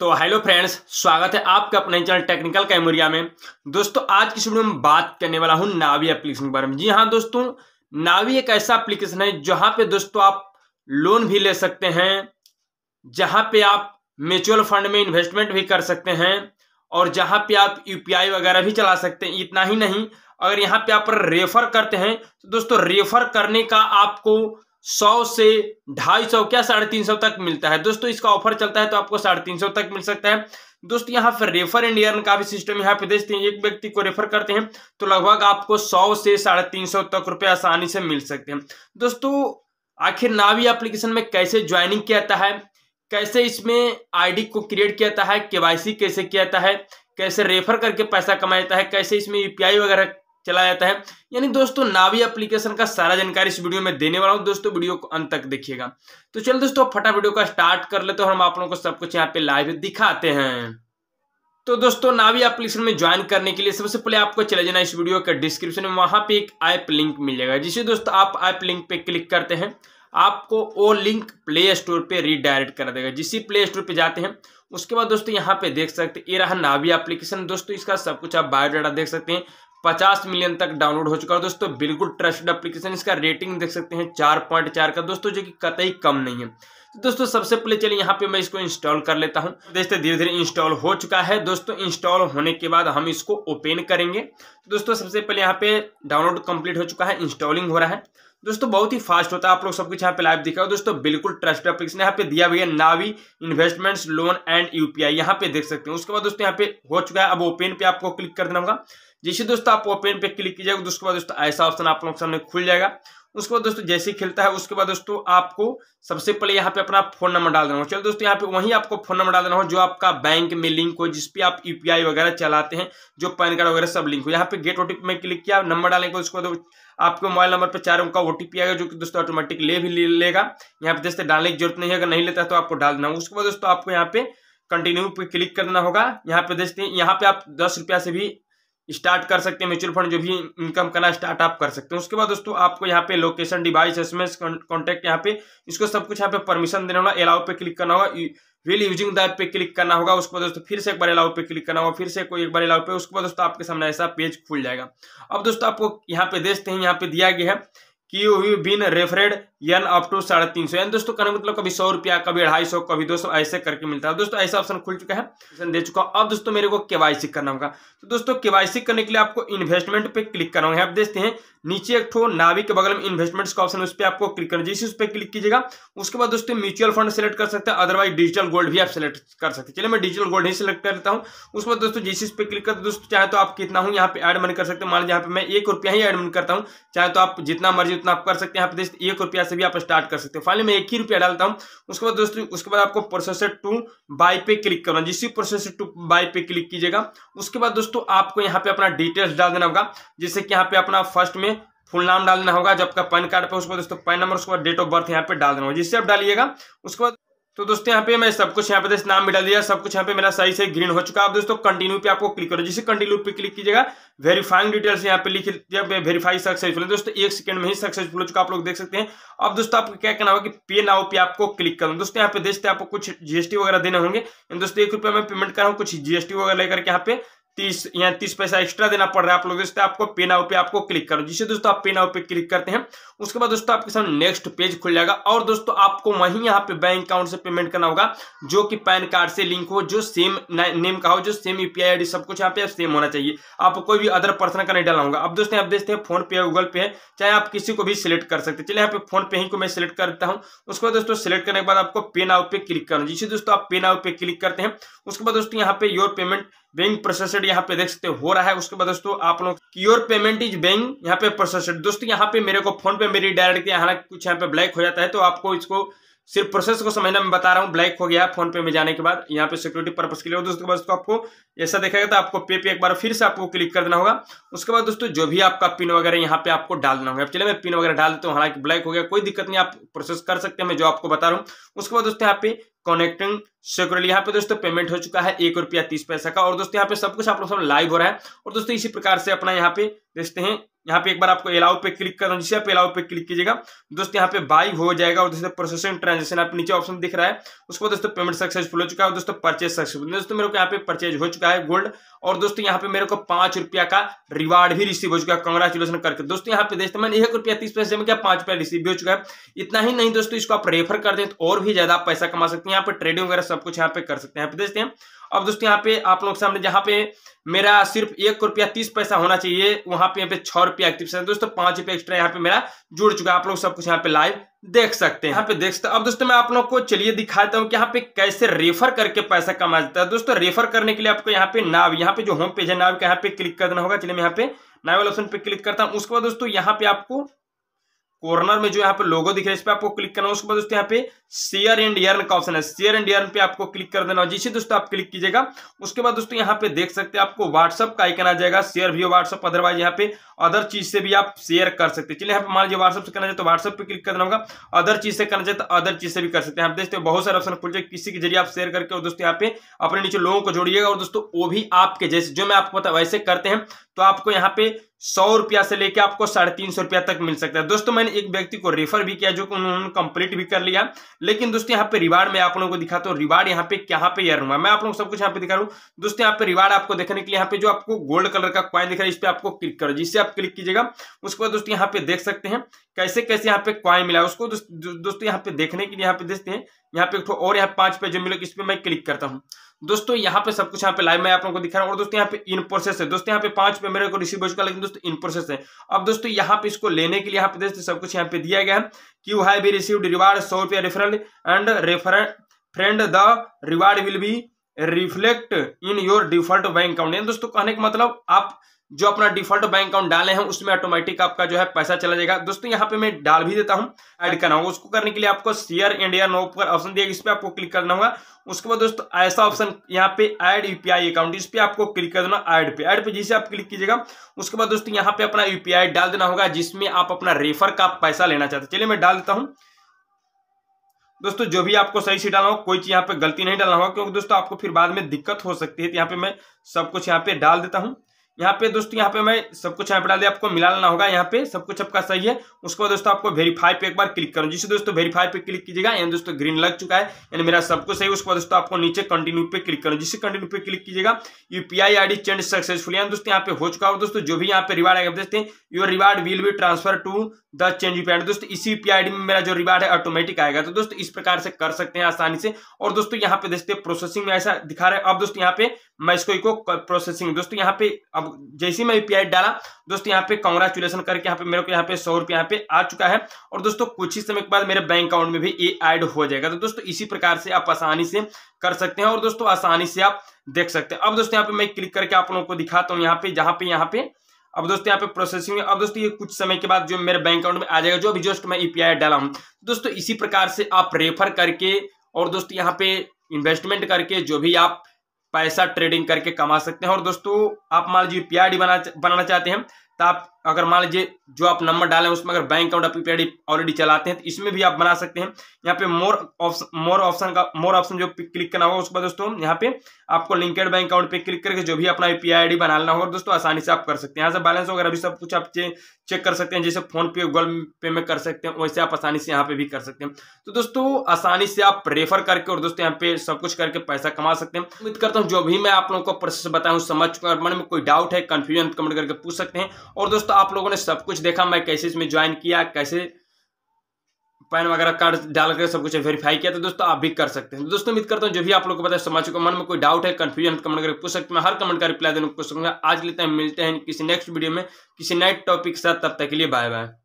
तो hello friends स्वागत है आपका अपने चैनल टेक्निकल कैमोरिया में दोस्तों आज की वीडियो में बात करने वाला हूं नावी एप्लीकेशन के बारे में जी हाँ दोस्तों नावी एक ऐसा एप्लीकेशन है जहां पे दोस्तों आप लोन भी ले सकते हैं जहां पे आप म्यूचुअल फंड में इन्वेस्टमेंट भी कर सकते हैं और जहां पे आप यूपीआई वगैरह भी चला सकते हैं इतना ही नहीं अगर यहाँ पे आप रेफर करते हैं तो दोस्तों रेफर करने का आपको सौ से ढाई सौ क्या साढ़े तीन सौ तक मिलता है दोस्तों इसका ऑफर चलता है तो आपको साढ़े तीन सौ तक मिल सकता है दोस्तों यहाँ पर रेफर एंड एयर्न का भी सिस्टम यहाँ पे देखते हैं एक व्यक्ति को रेफर करते हैं तो लगभग आपको सौ से साढ़े तीन सौ तक रुपए आसानी से मिल सकते हैं दोस्तों आखिर नावी एप्लीकेशन में कैसे ज्वाइनिंग किया जाता है कैसे इसमें आईडी को क्रिएट किया जाता है केवाईसी कैसे किया जाता है कैसे रेफर करके पैसा कमाया जाता है कैसे इसमें यूपीआई वगैरह चला जाता है यानी दोस्तों नावी एप्लीकेशन का सारा जानकारी इस वीडियो में देने वाला हूँ दोस्तों वीडियो को अंत तक देखिएगा तो चलो दोस्तों फटा वीडियो का स्टार्ट कर लेते हैं हम आप लोगों को सब कुछ यहाँ पे लाइव दिखाते हैं तो दोस्तों नावी एप्लीकेशन में ज्वाइन करने के लिए सबसे पहले आपको चले जाना इस वीडियो के डिस्क्रिप्शन में वहां पे एक ऐप लिंक मिल जाएगा जिसे दोस्तों आप ऐप लिंक पे क्लिक करते हैं आपको वो लिंक प्ले स्टोर पे रीडायरेक्ट कर देगा जिसी प्ले स्टोर पे जाते हैं उसके बाद दोस्तों यहाँ पे देख सकते ये रहा नावी एप्लीकेशन दोस्तों इसका सब कुछ आप बायोडाटा देख सकते हैं 50 मिलियन तक डाउनलोड हो चुका है दोस्तों बिल्कुल ट्रस्टेड एप्लीकेशन इसका रेटिंग देख सकते हैं चार पॉइंट चार का दोस्तों जो कि कतई कम नहीं है तो दोस्तों सबसे पहले चलिए यहाँ पे मैं इसको इंस्टॉल कर लेता हूँ देखते धीरे धीरे इंस्टॉल हो चुका है दोस्तों इंस्टॉल होने के बाद हम इसको ओपन करेंगे तो दोस्तों सबसे पहले यहाँ पे डाउनलोड कंप्लीट हो चुका है इंस्टॉलिंग हो रहा है दोस्तों बहुत ही फास्ट होता है आप लोग सब कुछ यहाँ पे लाइव दिखाओ दोस्तों बिल्कुल ट्रस्ट एप्लीकेशन यहाँ पे दिया है Navi investments loan and UPI यहाँ पे देख सकते हैं उसके बाद दोस्तों यहाँ पे हो चुका है अब ओपन पे आपको क्लिक कर देना होगा जैसे दोस्तों आप ओपन पे क्लिक कीजिएगा उसके बाद दोस्तों ऐसा ऑप्शन आप लोग सामने खुल जाएगा उसके बाद दोस्तों जैसे खेलता है उसके बाद दोस्तों आपको सबसे पहले यहाँ पे अपना फोन नंबर डाल देना हो चलो दोस्तों यहाँ पे वहीं आपको फोन नंबर डाल देना हो जो आपका बैंक में लिंक हो जिसपे आप यूपीआई e वगैरह चलाते हैं जो पैन कार्ड वगैरह सब लिंक हो यहाँ पे गेट ओटीपी में क्लिक किया नंबर डालने तो उसके बाद आपके मोबाइल नंबर पर चार उनका का ओटीपी आएगा जो कि दोस्तों ऑटोमेटिक ले भी लेगा यहाँ पे जैसे डालने की जरूरत नहीं है अगर नहीं लेता तो आपको डाल देना उसके बाद दोस्तों आपको यहाँ पे कंटिन्यू पे क्लिक करना होगा यहाँ पे देखते हैं यहाँ पे आप दस रुपया से भी स्टार्ट कर सकते हैं म्यूचुअल फंड जो भी इनकम करना स्टार्ट आप कर सकते हैं उसके बाद दोस्तों आपको यहाँ पे location device S M S contact यहाँ पे इसको सब कुछ यहाँ पे परमिशन देना होगा अलाउ पे क्लिक करना होगा विल यूजिंग द ऐप पे क्लिक करना होगा उसके बाद दोस्तों फिर से एक बार अलाउ पे क्लिक करना होगा फिर से कोई एक बार अलाउ पे उसके बाद दोस्तों आपके सामने ऐसा पेज खुल जाएगा अब दोस्तों आपको यहाँ पे देखते हैं यहाँ पे दिया गया है कि you been referred earn up to साढ़े तीन सौ यानी दोस्तों कहने मतलब कभी सौ रुपया कभी अढ़ाई सौ कभी दो सौ ऐसे करके मिलता है दोस्तों ऐसा ऑप्शन खुल चुका है ऑप्शन दे चुका अब दोस्तों मेरे को केवाईसी करना होगा तो दोस्तों केवाईसी करने के लिए आपको इन्वेस्टमेंट पे क्लिक करना होगा आप देखते हैं नीचे एक ठो नावी के बगल में इन्वेस्टमेंट्स का ऑप्शन उस पर आपको क्लिक करना जिस उस पर क्लिक कीजिएगा उसके बाद दोस्तों म्यूचुअल फंड सेलेक्ट कर सकते हैं अदरवाइज डिजिटल गोल्ड भी आप सेलेक्ट कर सकते हैं चलिए मैं डिजिटल गोल्ड ही सिलेक्ट कर लेता हूँ उसके बाद दोस्तों जिस पे क्लिक करते दोस्तों चाहे तो आप कितना हूँ यहाँ पे एड मनी कर सकते हैं मान लीजिए यहाँ पे मैं एक रुपया ही एड मनी करता हूँ चाहे तो आप जितना मर्जी उतना आप कर सकते हैं यहाँ पे एक रुपया से भी आप स्टार्ट कर सकते हो फाइनली मैं एक ही रुपया डालता हूं उसके बाद दोस्तों उसके बाद आपको प्रोसेसर टू बाय पे क्लिक करना जिससे प्रोसेसर टू बाय पे क्लिक कीजिएगा उसके बाद दोस्तों आपको यहाँ पे अपना डिटेल्स डाल देना होगा जैसे कि यहाँ पे अपना फर्स्ट में फुल नाम डालना होगा जब आपका पैन कार्ड पे उसके बाद दोस्तों पैन नंबर उसके बाद डेट ऑफ बर्थ यहाँ पे डाल देना होगा जिससे आप डालिएगा उसके बाद तो दोस्तों यहाँ पे मैं सब कुछ यहाँ पे नाम मिटा दिया सब कुछ यहाँ पे मेरा सही से ग्रीन हो चुका है अब दोस्तों कंटिन्यू पे आपको क्लिक करो जिसे कंटिन्यू पे क्लिक कीजिएगा वेरीफाइंग डिटेल्स यहाँ पे लिख दिया वेरीफाई सक्सेसफुल है दोस्तों एक सेकंड में ही सक्सेसफुल हो चुका आप लोग देख सकते हैं अब दोस्तों आपको क्या करना होगा कि पे नाउ पे आपको क्लिक करो दोस्तों यहाँ पे देखते आपको कुछ जीएसटी वगैरह देने होंगे दोस्तों एक रुपया मैं पेमेंट कर रहा हूँ कुछ जीएसटी वगैरह लेकर यहाँ पे तीस या तीस पैसा एक्स्ट्रा देना पड़ रहा है आप लोग दोस्तों आपको पे नाउ पे आपको क्लिक करो जिसे दोस्तों आप पे नाउ पे क्लिक करते हैं उसके बाद दोस्तों आपके सामने नेक्स्ट पेज खुल जाएगा और दोस्तों आपको वहीं यहाँ पे बैंक अकाउंट से पेमेंट करना होगा जो कि पैन कार्ड से लिंक हो जो सेम नेम का हो जो सेम यूपीआई आईडी सब कुछ यहाँ पे सेम होना चाहिए आप कोई भी अदर पर्सन का नहीं डाला होगा अब दोस्तों आप देखते हैं फोन पे गूगल पे है चाहे आप किसी को भी सिलेक्ट कर सकते चले चलिए यहाँ पे फोन पे ही को मैं सिलेक्ट कर देता हूँ उसके बाद दोस्तों सिलेक्ट करने के बाद आपको पे नाउ पे क्लिक करना जिसे दोस्तों आप पे नाउ पे क्लिक करते हैं उसके बाद दोस्तों यहाँ पे योर पेमेंट बैंक प्रोसेसड यहाँ पे देख सकते हो रहा है उसके बाद दोस्तों आप लोग योर पेमेंट इज बैंक यहाँ पे प्रोसेसड दोस्तों यहाँ पे मेरे को फोन पे मेरी डायरेक्ट किया हालांकि कुछ यहाँ पे ब्लैक हो जाता है तो आपको इसको सिर्फ प्रोसेस को समझना मैं बता रहा हूँ ब्लैक हो गया फोन पे में जाने के बाद यहाँ पे सिक्योरिटी पर्पज के लिए दोस्तों के बाद दोस्तों आपको ऐसा देखा तो आपको पे पे एक बार फिर से आपको क्लिक कर देना होगा उसके बाद दोस्तों जो भी आपका पिन वगैरह यहाँ पे आपको डालना होगा चलिए मैं पिन वगैरह डाल देता हूँ हालांकि ब्लैक हो गया कोई दिक्कत नहीं आप प्रोसेस कर सकते हैं मैं जो आपको बता रहा हूँ उसके बाद दोस्तों यहाँ पे कनेक्टिंग सिक्योरल यहाँ पे दोस्तों पेमेंट हो चुका है एक रुपया तीस पैसा का और दोस्तों यहाँ पे सब कुछ आप लोग सब लाइव हो रहा है और दोस्तों इसी प्रकार से अपना यहाँ पे देखते हैं यहाँ पे एक बार आपको एलाउ पे क्लिक करना जिससे आप एलाउ पे क्लिक कीजिएगा दोस्तों यहाँ पे बाई हो जाएगा और दोस्तों प्रोसेसिंग ट्रांजेक्शन आप नीचे ऑप्शन दिख रहा है उसको दोस्तों पेमेंट सक्सेसफुल हो चुका है दोस्तों परचेज सक्सेसफुल दोस्तों मेरे को यहाँ पे परचेज हो चुका है गोल्ड और दोस्तों यहाँ पे मेरे को पांच रुपया का रिवार्ड भी रिसीव हो चुका है कंग्रेचुलेशन करके दोस्तों यहाँ पे देखते मैंने एक रुपया तीस पैसे में पांच रुपया रिसीव भी हो चुका है इतना ही नहीं दोस्तों इसको आप रेफर कर दें तो और भी ज्यादा पैसा कमा सकते हैं यहाँ पे ट्रेडिंग वगैरह सब कुछ यहाँ पे कर सकते हैं यहाँ पे देखते हैं अब दोस्तों यहाँ पे आप लोग सामने जहाँ पे मेरा सिर्फ एक रुपया तीस पैसा होना चाहिए वहां पे यहाँ पे छह रुपया दोस्तों पांच रुपया एक्स्ट्रा यहाँ पे मेरा जुड़ चुका है आप लोग सब कुछ यहाँ पे लाइव देख सकते हैं यहाँ पे देख सकते अब दोस्तों मैं आप लोग को चलिए दिखाता हूँ कि यहाँ पे कैसे रेफर करके पैसा कमा जाता है दोस्तों रेफर करने के लिए आपको यहाँ पे नाव यहाँ पे जो होम पेज है नाव के यहाँ पे क्लिक करना होगा चलिए मैं यहाँ पे नाव ऑप्शन पे क्लिक करता हूँ उसके बाद दोस्तों यहाँ पे आपको कॉर्नर में जो यहाँ पे लोगो दिख रहा है इस पर आपको क्लिक करना है उसके बाद दोस्तों यहाँ पे सीयर एंड यर्न का ऑप्शन है सीयर एंड यर्न पे आपको क्लिक कर देना जिसे दोस्तों आप क्लिक कीजिएगा उसके बाद दोस्तों यहाँ पे देख सकते हैं आपको व्हाट्सअप का आइकन आ जाएगा शेयर भी व्हाट्सअप अदरवाइज यहाँ पे अदर चीज से भी आप शेयर कर सकते हैं चलिए यहाँ पे मान लीजिए व्हाट्सअप से करना चाहिए तो व्हाट्सअप पे क्लिक करना होगा अदर चीज से करना चाहिए तो अदर चीज से भी कर सकते हैं आप देखते हो बहुत सारे ऑप्शन खुल जाए किसी के जरिए आप शेयर करके और दोस्तों यहाँ पे अपने नीचे लोगों को जोड़िएगा और दोस्तों वो भी आपके जैसे जो मैं आपको बता वैसे करते हैं तो आपको यहाँ पे सौ रुपया से लेकर आपको साढ़े तीन सौ रुपया तक मिल सकता है दोस्तों मैंने एक व्यक्ति को रेफर भी किया जो कि उन्होंने कंप्लीट भी कर लिया लेकिन दोस्तों यहाँ पे रिवार्ड में आप लोगों को दिखाता हूँ रिवार्ड यहाँ पे यहाँ पे ईयर हुआ मैं आप लोग सब कुछ यहाँ पे दिखा रहा हूँ दोस्तों यहाँ पे रिवार्ड आपको देखने के लिए यहाँ पे जो आपको गोल्ड कलर का क्वाइन दिख रहा है इस पर आपको क्लिक करो जिससे आप क्लिक कीजिएगा उसके बाद दोस्तों यहाँ पे देख सकते हैं कैसे कैसे यहाँ पे क्वाइन मिला उसको दोस्तों यहाँ पे देखने के लिए यहाँ पे देखते हैं यहाँ पे एक और यहाँ पांच पेज मिले इस पर मैं क्लिक करता हूँ दोस्तों यहाँ पे सब कुछ यहाँ पे लाइव मैं आप लोगों को दिखा रहा हूँ और दोस्तों यहाँ पे इन प्रोसेस है दोस्तों यहाँ पे पांच पे मेरे को रिसीव हो चुका लेकिन दोस्तों इन प्रोसेस है अब दोस्तों यहाँ पे इसको लेने के लिए यहाँ पे दोस्तों सब कुछ यहाँ पे दिया गया कि you have be receive reward सौ रुपया referral and refer friend the reward will be reflect in your default bank account दोस्तों कहने का मतलब आप जो अपना डिफॉल्ट बैंक अकाउंट डाले हैं उसमें ऑटोमेटिक आपका जो है पैसा चला जाएगा दोस्तों यहाँ पे मैं डाल भी देता हूँ ऐड करना होगा उसको करने के लिए आपको शेयर इंडिया नो पर ऑप्शन दिया इस पर आपको क्लिक करना होगा उसके बाद दोस्तों ऐसा ऑप्शन यहाँ पे ऐड यूपीआई अकाउंट इस पर आपको क्लिक कर देना ऐड पे ऐड पे जिसे आप क्लिक कीजिएगा उसके बाद दोस्तों यहाँ पे अपना यूपीआई डाल देना होगा जिसमें आप अपना रेफर का पैसा लेना चाहते चलिए मैं डाल देता हूँ दोस्तों जो भी आपको सही से डालना हो कोई चीज यहाँ पे गलती नहीं डालना होगा क्योंकि दोस्तों आपको फिर बाद में दिक्कत हो सकती है तो यहाँ पे मैं सब कुछ यहाँ पे डाल देता हूँ यहाँ पे दोस्तों यहाँ पे मैं सब कुछ यहाँ पे डाल दिया आपको मिला लेना होगा यहाँ पे सब कुछ आपका सही है उसके बाद दोस्तों आपको वेरीफाई पे एक बार क्लिक करो जिससे दोस्तों वेरीफाई पे क्लिक कीजिएगा यानी दोस्तों ग्रीन लग चुका है यानी मेरा सब कुछ सही उसके बाद दोस्तों आपको नीचे कंटिन्यू पे क्लिक करो जिससे कंटिन्यू पे क्लिक कीजिएगा यूपीआई आईडी चेंज सक्सेसफुल यानी दोस्तों यहाँ पे हो चुका होगा दोस्तों जो भी यहाँ पे रिवार्ड आएगा देखते हैं your reward will be transfer to the change UPI दोस्तों इसी यूपीआई में मेरा जो रिवार्ड है ऑटोमेटिक आएगा तो दोस्तों इस प्रकार से कर सकते हैं आसानी से और दोस्तों यहाँ पे देखते हैं प्रोसेसिंग में ऐसा दिखा रहे हैं अब दोस्तों यहाँ पे मैं इसको प्रोसेसिंग दोस्तों यहाँ पे अब जैसे मैं यूपीआई डाला दोस्तों यहाँ पे कॉन्ग्रेचुलेसन करके यहाँ पे मेरे को यहाँ पे सौ रुपया यहाँ पे आ चुका है और दोस्तों कुछ ही समय के बाद मेरे बैंक अकाउंट में भी ये ऐड हो जाएगा तो दोस्तों इसी प्रकार से आप आसानी से कर सकते हैं और दोस्तों आसानी से आप देख सकते हैं अब दोस्तों यहाँ पे मैं क्लिक करके आप लोगों को दिखाता हूँ यहाँ पे जहाँ पे यहाँ पे अब दोस्तों यहाँ पे प्रोसेसिंग है अब दोस्तों ये कुछ समय के बाद जो मेरे बैंक अकाउंट में आ जाएगा जो अभी जस्ट मैं ईपीआई डाला हूँ तो दोस्तों इसी प्रकार से आप रेफर करके और दोस्तों यहाँ पे इन्वेस्टमेंट करके जो भी आप पैसा ट्रेडिंग करके कमा सकते हैं और दोस्तों आप मान लीजिए पी बना बनाना चाहते हैं तो आप अगर मान लीजिए जो आप नंबर डालें उसमें अगर बैंक अकाउंट अपनी ऑलरेडी चलाते हैं तो इसमें भी आप बना सकते हैं यहाँ पे मोर ऑप्शन मोर ऑप्शन का मोर ऑप्शन जो क्लिक करना होगा उसके बाद दोस्तों यहाँ पे आपको लिंकेड बैंक अकाउंट पे क्लिक करके जो भी अपना यूपीआई आईडी बनाना होगा दोस्तों आसानी से आप कर सकते हैं यहाँ से बैलेंस वगैरह भी सब कुछ आप चेक कर सकते हैं जैसे फोन पे गूगल पे में कर सकते हैं वैसे आप आसानी से यहाँ पे भी कर सकते हैं तो दोस्तों आसानी से आप रेफर करके और दोस्तों यहाँ पे सब कुछ करके पैसा कमा सकते हैं उम्मीद करता हूँ जो भी मैं आप लोगों को प्रोसेस बताऊँ समझ चुका मन में कोई डाउट है कन्फ्यूजन कमेंट करके पूछ सकते हैं और दोस्तों आप लोगों ने सब कुछ देखा मैं कैसे इसमें ज्वाइन किया कैसे पैन वगैरह कार्ड डाल कर सब कुछ वेरीफाई किया तो दोस्तों आप भी कर सकते हैं दोस्तों उम्मीद करता हूँ जो भी आप लोगों को पता है समझ चुका मन में कोई डाउट है कंफ्यूजन कमेंट तो करके पूछ सकते हैं हर कमेंट का रिप्लाई देने को पूछ सकूंगा आज लेते हैं मिलते हैं किसी नेक्स्ट वीडियो में किसी नए टॉपिक के साथ तब तक के लिए बाय बाय